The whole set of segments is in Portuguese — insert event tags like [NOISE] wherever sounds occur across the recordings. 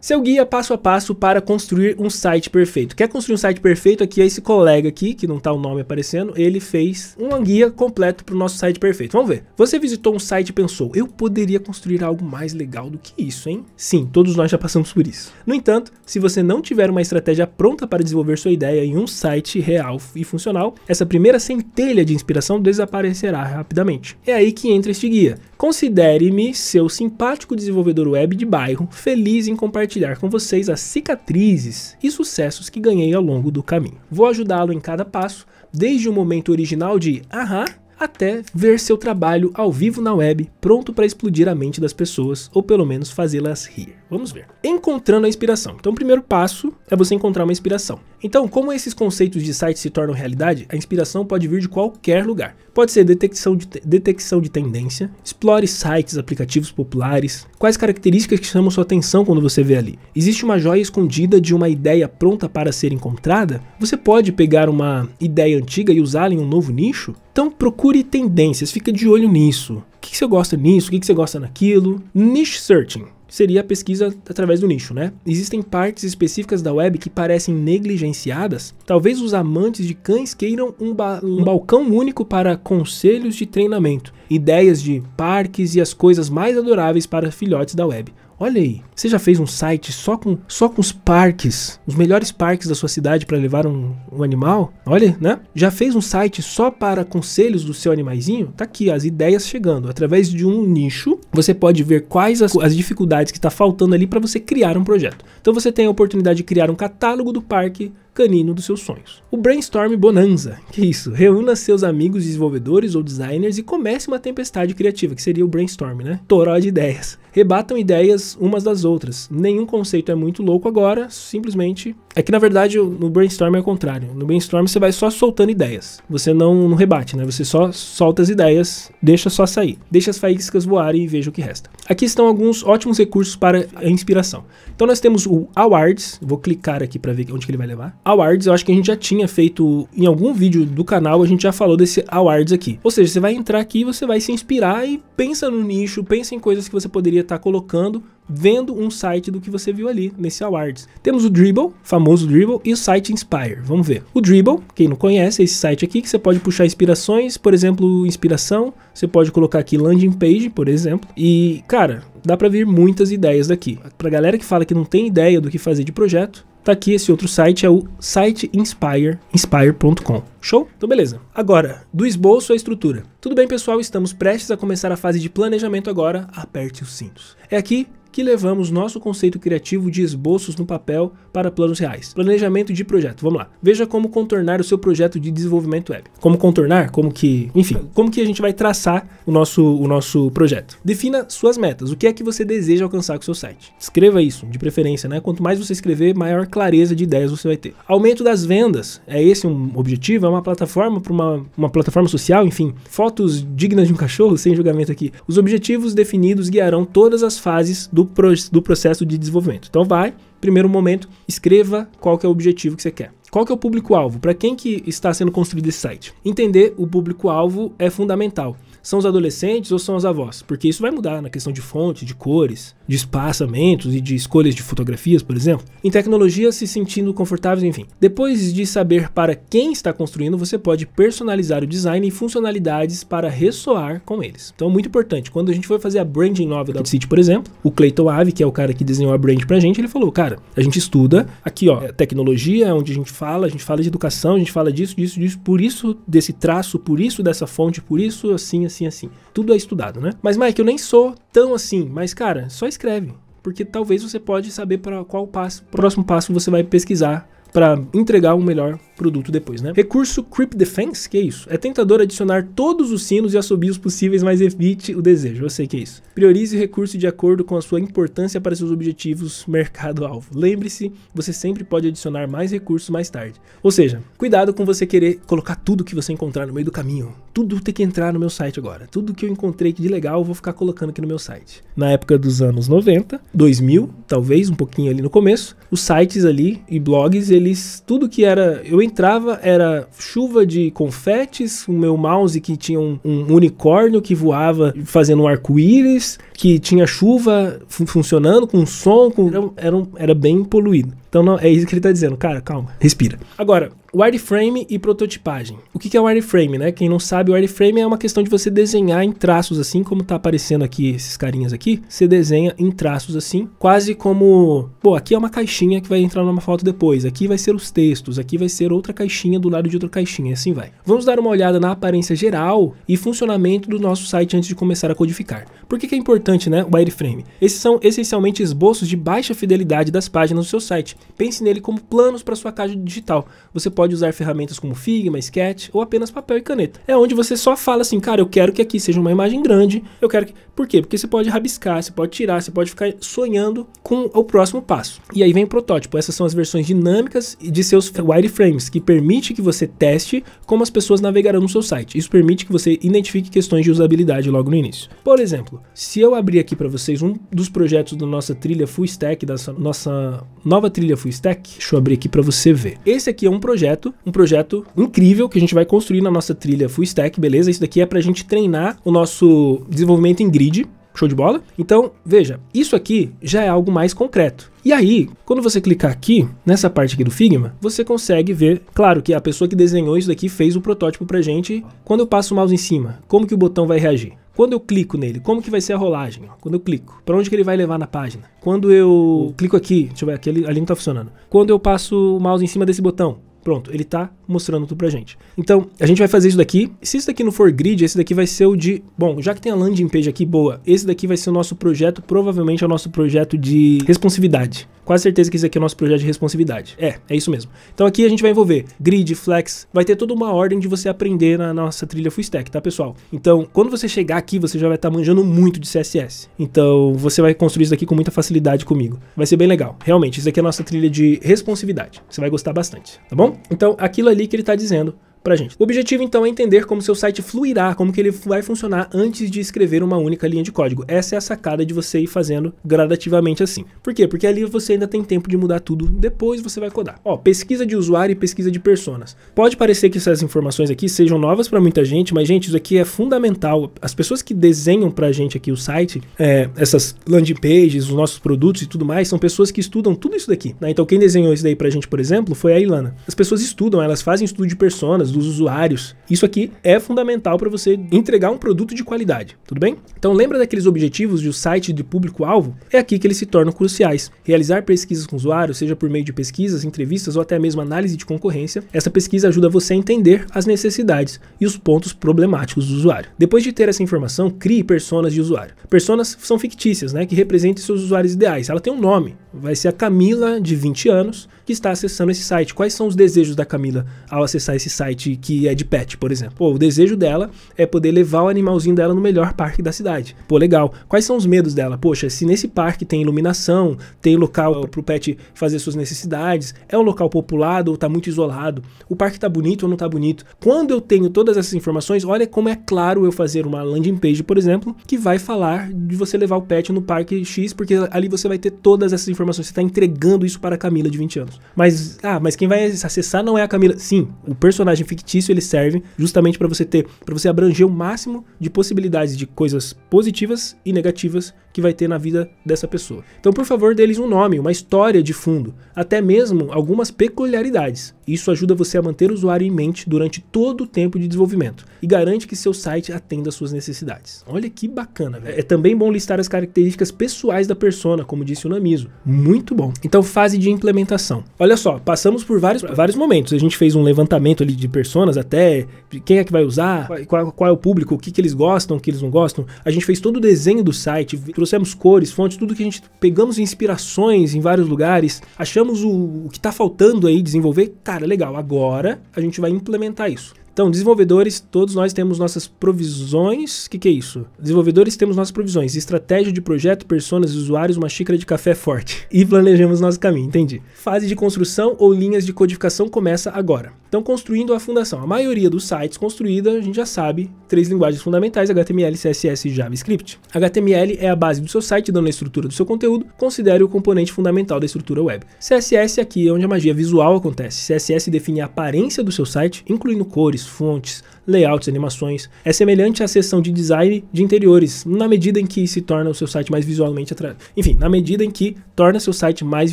Seu guia passo a passo para construir um site perfeito. Quer construir um site perfeito? Aqui é esse colega aqui, que não está o nome aparecendo, ele fez um guia completo para o nosso site perfeito. Vamos ver. Você visitou um site e pensou, eu poderia construir algo mais legal do que isso, hein? Sim, todos nós já passamos por isso. No entanto, se você não tiver uma estratégia pronta para desenvolver sua ideia em um site real e funcional, essa primeira centelha de inspiração desaparecerá rapidamente. É aí que entra este guia. Considere-me seu simpático desenvolvedor web de bairro, feliz em compartilhar compartilhar com vocês as cicatrizes e sucessos que ganhei ao longo do caminho. Vou ajudá-lo em cada passo, desde o momento original de ahá até ver seu trabalho ao vivo na web, pronto para explodir a mente das pessoas ou pelo menos fazê-las rir. Vamos ver. Encontrando a inspiração. Então, o primeiro passo é você encontrar uma inspiração. Então, como esses conceitos de site se tornam realidade, a inspiração pode vir de qualquer lugar. Pode ser detecção de, detecção de tendência, explore sites, aplicativos populares, quais características que chamam sua atenção quando você vê ali. Existe uma joia escondida de uma ideia pronta para ser encontrada? Você pode pegar uma ideia antiga e usá-la em um novo nicho? Então procure tendências, fica de olho nisso. O que, que você gosta nisso? O que, que você gosta naquilo? Niche searching seria a pesquisa através do nicho, né? Existem partes específicas da web que parecem negligenciadas. Talvez os amantes de cães queiram um, ba um balcão único para conselhos de treinamento, ideias de parques e as coisas mais adoráveis para filhotes da web. Olha aí, você já fez um site só com, só com os parques, os melhores parques da sua cidade para levar um, um, animal? Olha, né? Já fez um site só para conselhos do seu animaizinho? Tá aqui as ideias chegando. Através de um nicho, você pode ver quais as, as dificuldades que está faltando ali para você criar um projeto. Então você tem a oportunidade de criar um catálogo do parque canino dos seus sonhos. O Brainstorm Bonanza, que é isso, reúna seus amigos desenvolvedores ou designers e comece uma tempestade criativa, que seria o brainstorm, né? Toró de ideias. Rebatam ideias umas das outras. Nenhum conceito é muito louco agora, simplesmente é que na verdade no brainstorm é o contrário. No brainstorm você vai só soltando ideias. Você não, não rebate, né? Você só solta as ideias, deixa só sair. Deixa as faíscas voarem e veja o que resta. Aqui estão alguns ótimos recursos para a inspiração. Então nós temos o Awards. Vou clicar aqui para ver onde que ele vai levar. Awards, eu acho que a gente já tinha feito em algum vídeo do canal, a gente já falou desse Awards aqui. Ou seja, você vai entrar aqui, você vai se inspirar e pensa no nicho, pensa em coisas que você poderia estar tá colocando vendo um site do que você viu ali nesse Awards. Temos o Dribble, famoso Dribble, e o site Inspire. Vamos ver. O Dribble, quem não conhece, é esse site aqui que você pode puxar inspirações, por exemplo, inspiração. Você pode colocar aqui landing page, por exemplo. E, cara, dá para vir muitas ideias daqui. Pra galera que fala que não tem ideia do que fazer de projeto, tá aqui esse outro site, é o site Inspire, inspire.com. Show? Então beleza. Agora, do esboço à estrutura. Tudo bem, pessoal, estamos prestes a começar a fase de planejamento agora, aperte os cintos. É aqui que levamos nosso conceito criativo de esboços no papel para planos reais. Planejamento de projeto, vamos lá. Veja como contornar o seu projeto de desenvolvimento web. Como contornar, como que, enfim, como que a gente vai traçar o nosso, o nosso projeto. Defina suas metas, o que é que você deseja alcançar com o seu site. Escreva isso, de preferência, né? Quanto mais você escrever, maior clareza de ideias você vai ter. Aumento das vendas, é esse um objetivo? É uma plataforma para uma, uma plataforma social, enfim, fotos dignas de um cachorro, [LAUGHS] sem julgamento aqui. Os objetivos definidos guiarão todas as fases do do, pro, do processo de desenvolvimento. Então vai, primeiro momento, escreva qual que é o objetivo que você quer. Qual que é o público-alvo? Para quem que está sendo construído esse site? Entender o público-alvo é fundamental são os adolescentes ou são os avós, porque isso vai mudar na questão de fonte, de cores, de espaçamentos e de escolhas de fotografias, por exemplo. Em tecnologia, se sentindo confortáveis, enfim. Depois de saber para quem está construindo, você pode personalizar o design e funcionalidades para ressoar com eles. Então, muito importante. Quando a gente foi fazer a branding nova da City, por exemplo, o Clayton Ave, que é o cara que desenhou a brand pra gente, ele falou, cara, a gente estuda aqui, ó, é tecnologia, é onde a gente fala, a gente fala de educação, a gente fala disso, disso, disso, por isso desse traço, por isso dessa fonte, por isso assim, assim, assim. Tudo é estudado, né? Mas, Mike, eu nem sou tão assim, mas, cara, só escreve. Porque talvez você pode saber para qual passo, próximo passo você vai pesquisar para entregar o melhor produto depois, né? Recurso Creep Defense, que é isso? É tentador adicionar todos os sinos e assobios possíveis, mas evite o desejo. Eu sei que é isso. Priorize o recurso de acordo com a sua importância para seus objetivos mercado-alvo. Lembre-se, você sempre pode adicionar mais recursos mais tarde. Ou seja, cuidado com você querer colocar tudo que você encontrar no meio do caminho. Tudo tem que entrar no meu site agora. Tudo que eu encontrei de legal, eu vou ficar colocando aqui no meu site. Na época dos anos 90, 2000, talvez um pouquinho ali no começo, os sites ali e blogs, eles tudo que era eu entrava, era chuva de confetes, o meu mouse que tinha um, um unicórnio que voava fazendo um arco-íris, que tinha chuva fun funcionando com som, com... Era, era, era bem poluído. Então não, é isso que ele está dizendo. Cara, calma, respira. Agora, wireframe e prototipagem. O que é wireframe, né? Quem não sabe, wireframe é uma questão de você desenhar em traços assim, como está aparecendo aqui esses carinhas aqui. Você desenha em traços assim, quase como, pô, aqui é uma caixinha que vai entrar numa foto depois, aqui vai ser os textos, aqui vai ser outra caixinha do lado de outra caixinha, e assim vai. Vamos dar uma olhada na aparência geral e funcionamento do nosso site antes de começar a codificar. Por que, que é importante, né, o wireframe? Esses são essencialmente esboços de baixa fidelidade das páginas do seu site. Pense nele como planos para sua caixa digital. Você pode usar ferramentas como Figma, Sketch ou apenas papel e caneta. É onde você só fala assim, cara, eu quero que aqui seja uma imagem grande, eu quero que... Por quê? Porque você pode rabiscar, você pode tirar, você pode ficar sonhando com o próximo passo. E aí vem o protótipo. Essas são as versões dinâmicas de seus wireframes, que permite que você teste como as pessoas navegarão no seu site. Isso permite que você identifique questões de usabilidade logo no início. Por exemplo, se eu abrir aqui para vocês um dos projetos da nossa trilha Full Stack, da nossa nova trilha planilha full stack. Deixa eu abrir aqui para você ver. Esse aqui é um projeto, um projeto incrível que a gente vai construir na nossa trilha full stack, beleza? Isso daqui é para a gente treinar o nosso desenvolvimento em grid, Show de bola? Então, veja, isso aqui já é algo mais concreto. E aí, quando você clicar aqui, nessa parte aqui do Figma, você consegue ver, claro que a pessoa que desenhou isso daqui fez o protótipo pra gente. Quando eu passo o mouse em cima, como que o botão vai reagir? Quando eu clico nele, como que vai ser a rolagem? Quando eu clico, para onde que ele vai levar na página? Quando eu clico aqui, deixa eu ver, aqui, ali não tá funcionando. Quando eu passo o mouse em cima desse botão, Pronto, ele está mostrando tudo pra gente. Então, a gente vai fazer isso daqui. Se isso daqui não for grid, esse daqui vai ser o de... Bom, já que tem a landing page aqui, boa. Esse daqui vai ser o nosso projeto, provavelmente é o nosso projeto de responsividade quase certeza que isso aqui é o nosso projeto de responsividade. É, é isso mesmo. Então aqui a gente vai envolver grid, flex, vai ter toda uma ordem de você aprender na nossa trilha full stack, tá pessoal? Então, quando você chegar aqui, você já vai estar tá manjando muito de CSS. Então, você vai construir isso daqui com muita facilidade comigo. Vai ser bem legal. Realmente, isso aqui é a nossa trilha de responsividade. Você vai gostar bastante, tá bom? Então, aquilo ali que ele está dizendo pra gente. O objetivo então é entender como seu site fluirá, como que ele vai funcionar antes de escrever uma única linha de código. Essa é a sacada de você ir fazendo gradativamente assim. Por quê? Porque ali você ainda tem tempo de mudar tudo, depois você vai codar. Ó, pesquisa de usuário e pesquisa de personas. Pode parecer que essas informações aqui sejam novas para muita gente, mas gente, isso aqui é fundamental. As pessoas que desenham pra gente aqui o site, é, essas landing pages, os nossos produtos e tudo mais, são pessoas que estudam tudo isso daqui. Né? Então quem desenhou isso daí pra gente, por exemplo, foi a Ilana. As pessoas estudam, elas fazem estudo de personas, dos usuários. Isso aqui é fundamental para você entregar um produto de qualidade, tudo bem? Então lembra daqueles objetivos de o um site de público-alvo? É aqui que eles se tornam cruciais. Realizar pesquisas com usuários, seja por meio de pesquisas, entrevistas ou até mesmo análise de concorrência, essa pesquisa ajuda você a entender as necessidades e os pontos problemáticos do usuário. Depois de ter essa informação, crie personas de usuário. Personas são fictícias, né, que representam seus usuários ideais. Ela tem um nome, vai ser a Camila de 20 anos, que está acessando esse site. Quais são os desejos da Camila ao acessar esse site que é de pet, por exemplo? Pô, o desejo dela é poder levar o animalzinho dela no melhor parque da cidade. Pô, legal. Quais são os medos dela? Poxa, se nesse parque tem iluminação, tem local para o pet fazer suas necessidades, é um local populado ou está muito isolado, o parque está bonito ou não está bonito. Quando eu tenho todas essas informações, olha como é claro eu fazer uma landing page, por exemplo, que vai falar de você levar o pet no parque X, porque ali você vai ter todas essas informações. Você está entregando isso para a Camila de 20 anos. Mas, ah, mas quem vai acessar não é a Camila. Sim, o personagem fictício ele serve justamente para você ter, para você abranger o máximo de possibilidades de coisas positivas e negativas que vai ter na vida dessa pessoa. Então, por favor, deles um nome, uma história de fundo, até mesmo algumas peculiaridades. Isso ajuda você a manter o usuário em mente durante todo o tempo de desenvolvimento e garante que seu site atenda às suas necessidades. Olha que bacana, velho. É também bom listar as características pessoais da persona, como disse o Namiso. Muito bom. Então, fase de implementação. Olha só, passamos por vários, vários momentos. A gente fez um levantamento ali de personas, até quem é que vai usar, qual, qual é o público, o que, que eles gostam, o que eles não gostam. A gente fez todo o desenho do site, trouxemos cores, fontes, tudo que a gente pegamos inspirações em vários lugares, achamos o, o que está faltando aí desenvolver. Cara, cara, legal, agora a gente vai implementar isso. Então, desenvolvedores, todos nós temos nossas provisões. O que, que é isso? Desenvolvedores temos nossas provisões, estratégia de projeto, personas, usuários, uma xícara de café forte. [LAUGHS] E planejamos nosso caminho, entendi. Fase de construção ou linhas de codificação começa agora. Então, construindo a fundação. A maioria dos sites construída, a gente já sabe, três linguagens fundamentais: HTML, CSS e JavaScript. HTML é a base do seu site, dando a estrutura do seu conteúdo. Considere o componente fundamental da estrutura web. CSS é aqui é onde a magia visual acontece. CSS define a aparência do seu site, incluindo cores cores, fontes, layouts, animações. É semelhante à seção de design de interiores, na medida em que se torna o seu site mais visualmente atraente. Enfim, na medida em que torna seu site mais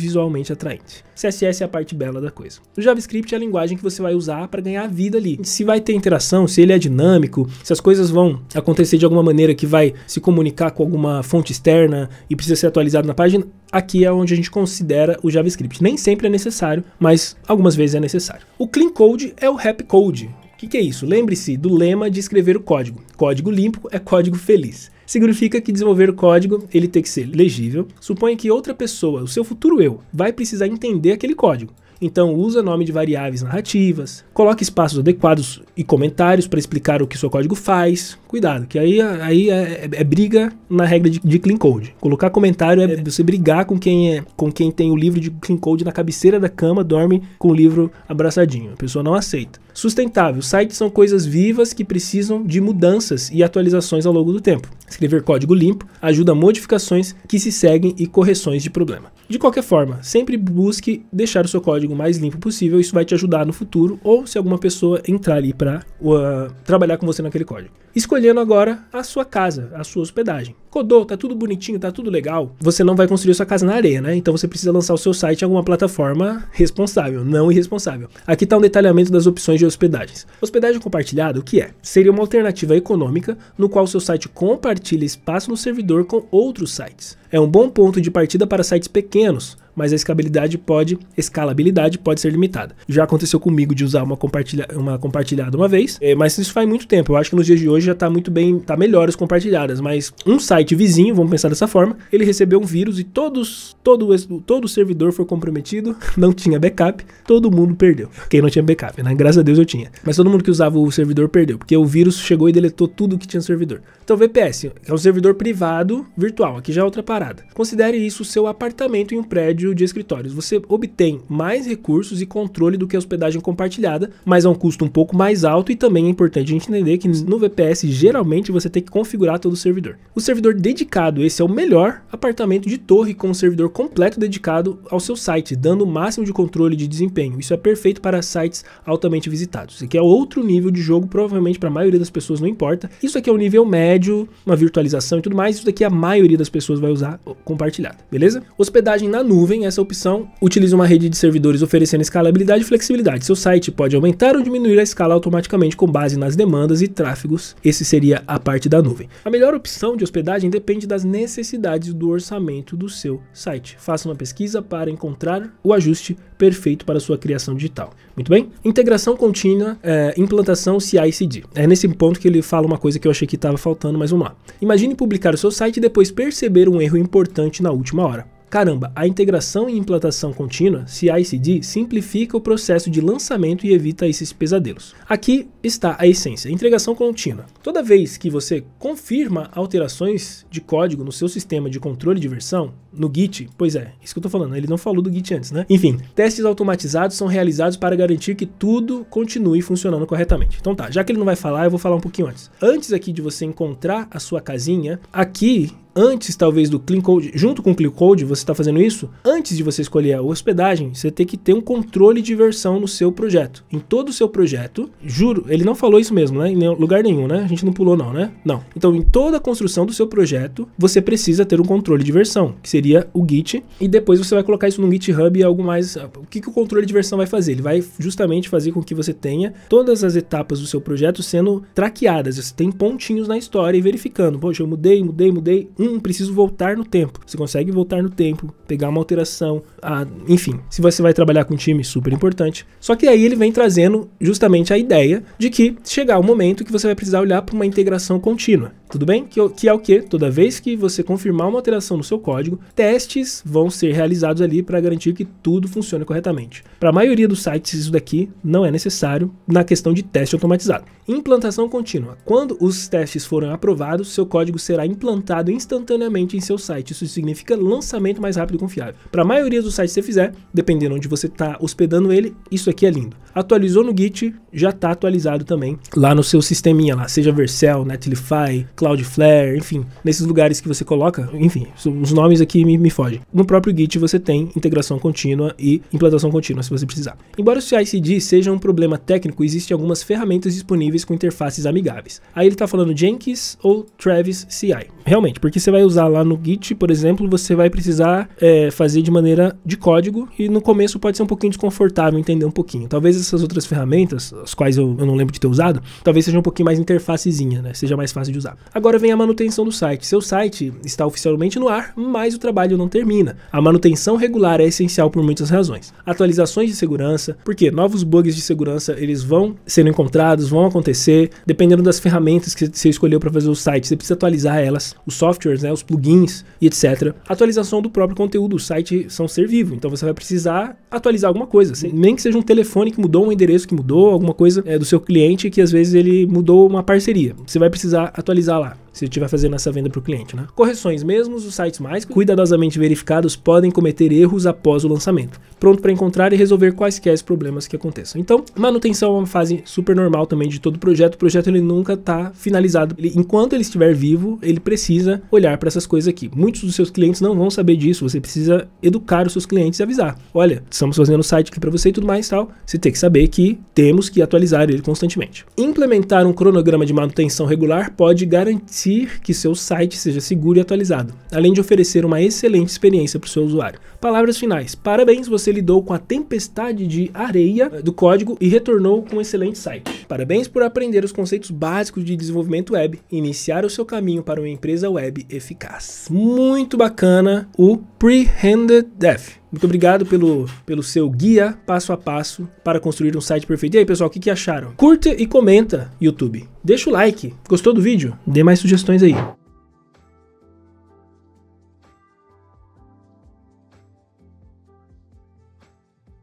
visualmente atraente. CSS é a parte bela da coisa. O JavaScript é a linguagem que você vai usar para ganhar vida ali. Se vai ter interação, se ele é dinâmico, se as coisas vão acontecer de alguma maneira que vai se comunicar com alguma fonte externa e precisa ser atualizado na página, aqui é onde a gente considera o JavaScript. Nem sempre é necessário, mas algumas vezes é necessário. O clean code é o rap code. O que, que é isso? Lembre-se do lema de escrever o código. Código limpo é código feliz. Significa que desenvolver o código, ele tem que ser legível. Suponha que outra pessoa, o seu futuro eu, vai precisar entender aquele código. Então usa nome de variáveis narrativas, coloque espaços adequados e comentários para explicar o que seu código faz. Cuidado, que aí, aí é, é, é briga na regra de, de, clean code. Colocar comentário é, é você brigar com quem é com quem tem o livro de clean code na cabeceira da cama, dorme com o livro abraçadinho. A pessoa não aceita. Sustentável. Sites são coisas vivas que precisam de mudanças e atualizações ao longo do tempo. Escrever código limpo ajuda a modificações que se seguem e correções de problema. De qualquer forma, sempre busque deixar o seu código mais limpo possível, isso vai te ajudar no futuro ou se alguma pessoa entrar ali para uh, trabalhar com você naquele código. Escolhendo agora a sua casa, a sua hospedagem. Codou, tá tudo bonitinho, tá tudo legal. Você não vai construir sua casa na areia, né? Então você precisa lançar o seu site em alguma plataforma responsável, não irresponsável. Aqui está um detalhamento das opções de hospedagens. Hospedagem compartilhada, o que é? Seria uma alternativa econômica no qual seu site compartilha espaço no servidor com outros sites. É um bom ponto de partida para sites pequenos, mas a escalabilidade pode, escalabilidade pode ser limitada. Já aconteceu comigo de usar uma, compartilha, uma compartilhada uma vez, é, mas isso faz muito tempo. Eu acho que nos dias de hoje já está muito bem, tá melhor as compartilhadas, mas um site vizinho, vamos pensar dessa forma, ele recebeu um vírus e todos, todo, todo o servidor foi comprometido, [LAUGHS] não tinha backup, todo mundo perdeu. Quem não tinha backup, né? Graças a Deus eu tinha. Mas todo mundo que usava o servidor perdeu, porque o vírus chegou e deletou tudo que tinha no servidor. Então, VPS é um servidor privado virtual, aqui já é outra parada. Considere isso seu apartamento em um prédio de escritórios. Você obtém mais recursos e controle do que a hospedagem compartilhada, mas a um custo um pouco mais alto e também é importante a gente entender que no VPS geralmente você tem que configurar todo o servidor. O servidor dedicado, esse é o melhor apartamento de torre com um servidor completo dedicado ao seu site, dando o máximo de controle de desempenho. Isso é perfeito para sites altamente visitados. Isso aqui é outro nível de jogo, provavelmente para a maioria das pessoas não importa. Isso aqui é o nível médio prédio, uma virtualização e tudo mais. Isso daqui a maioria das pessoas vai usar compartilhada, beleza? Hospedagem na nuvem, essa é opção utiliza uma rede de servidores oferecendo escalabilidade e flexibilidade. Seu site pode aumentar ou diminuir a escala automaticamente com base nas demandas e tráfegos. Esse seria a parte da nuvem. A melhor opção de hospedagem depende das necessidades do orçamento do seu site. Faça uma pesquisa para encontrar o ajuste perfeito para sua criação digital. Muito bem? Integração contínua, é, implantação CI/CD. É nesse ponto que ele fala uma coisa que eu achei que estava faltando, mas vamos lá. Imagine publicar o seu site e depois perceber um erro importante na última hora. Caramba, a integração e implantação contínua, CICD, simplifica o processo de lançamento e evita esses pesadelos. Aqui está a essência, integração contínua. Toda vez que você confirma alterações de código no seu sistema de controle de versão, no Git, pois é, isso que eu estou falando, né? ele não falou do Git antes, né? Enfim, testes automatizados são realizados para garantir que tudo continue funcionando corretamente. Então tá, já que ele não vai falar, eu vou falar um pouquinho antes. Antes aqui de você encontrar a sua casinha, aqui antes talvez do clean code, junto com o clean code, você está fazendo isso, antes de você escolher a hospedagem, você tem que ter um controle de versão no seu projeto, em todo o seu projeto. Juro, ele não falou isso mesmo, né? Em lugar nenhum, né? A gente não pulou não, né? Não. Então, em toda a construção do seu projeto, você precisa ter um controle de versão, que seria o Git, e depois você vai colocar isso no GitHub e algo mais. Ah, o que, que o controle de versão vai fazer? Ele vai justamente fazer com que você tenha todas as etapas do seu projeto sendo traqueadas. Você tem pontinhos na história e verificando, poxa, eu mudei, mudei, mudei, um preciso voltar no tempo. Você consegue voltar no tempo, pegar uma alteração, a, enfim. Se você vai trabalhar com um time, super importante. Só que aí ele vem trazendo justamente a ideia de que chegar o um momento que você vai precisar olhar para uma integração contínua tudo bem? Que, que é o que? É Toda vez que você confirmar uma alteração no seu código, testes vão ser realizados ali para garantir que tudo funcione corretamente. Para a maioria dos sites, isso daqui não é necessário na questão de teste automatizado. Implantação contínua. Quando os testes forem aprovados, seu código será implantado instantaneamente em seu site. Isso significa lançamento mais rápido e confiável. Para a maioria dos sites que você fizer, dependendo onde você está hospedando ele, isso aqui é lindo. Atualizou no Git, já está atualizado também lá no seu sisteminha, lá, seja Vercel, Netlify, Cloudflare, enfim, nesses lugares que você coloca, enfim, os nomes aqui me, me fogem. No próprio Git você tem integração contínua e implantação contínua se você precisar. Embora o CI/CD seja um problema técnico, existem algumas ferramentas disponíveis com interfaces amigáveis. Aí ele está falando Jenkins ou Travis CI. Realmente, porque você vai usar lá no Git, por exemplo, você vai precisar é, fazer de maneira de código e no começo pode ser um pouquinho desconfortável entender um pouquinho. Talvez essas outras ferramentas, as quais eu, eu não lembro de ter usado, talvez seja um pouquinho mais interfacezinha, né? Seja mais fácil de usar. Agora vem a manutenção do site. Seu site está oficialmente no ar, mas o trabalho não termina. A manutenção regular é essencial por muitas razões. Atualizações de segurança, porque novos bugs de segurança eles vão sendo encontrados, vão acontecer, dependendo das ferramentas que você escolheu para fazer o site, você precisa atualizar elas, os softwares, né, os plugins e etc. Atualização do próprio conteúdo, o site são ser vivo, então você vai precisar atualizar alguma coisa, assim. nem que seja um telefone que mudou, um endereço que mudou, alguma coisa é, do seu cliente que às vezes ele mudou uma parceria. Você vai precisar atualizar lá se estiver fazendo essa venda para o cliente. Né? Correções mesmo, os sites mais cuidadosamente verificados podem cometer erros após o lançamento, pronto para encontrar e resolver quaisquer problemas que aconteçam. Então, manutenção é uma fase super normal também de todo projeto. O projeto ele nunca está finalizado. Ele, enquanto ele estiver vivo, ele precisa olhar para essas coisas aqui. Muitos dos seus clientes não vão saber disso. Você precisa educar os seus clientes e avisar. Olha, estamos fazendo o site aqui para você e tudo mais e tal. Você tem que saber que temos que atualizar ele constantemente. Implementar um cronograma de manutenção regular pode garantir garantir que seu site seja seguro e atualizado, além de oferecer uma excelente experiência para o seu usuário. Palavras finais: parabéns, você lidou com a tempestade de areia do código e retornou com um excelente site. Parabéns por aprender os conceitos básicos de desenvolvimento web e iniciar o seu caminho para uma empresa web eficaz. Muito bacana o Pre-Handed Dev. Muito obrigado pelo, pelo seu guia passo a passo para construir um site perfeito. E aí, pessoal, o que, que acharam? Curte e comenta, YouTube. Deixa o like. Gostou do vídeo? Dê mais sugestões aí.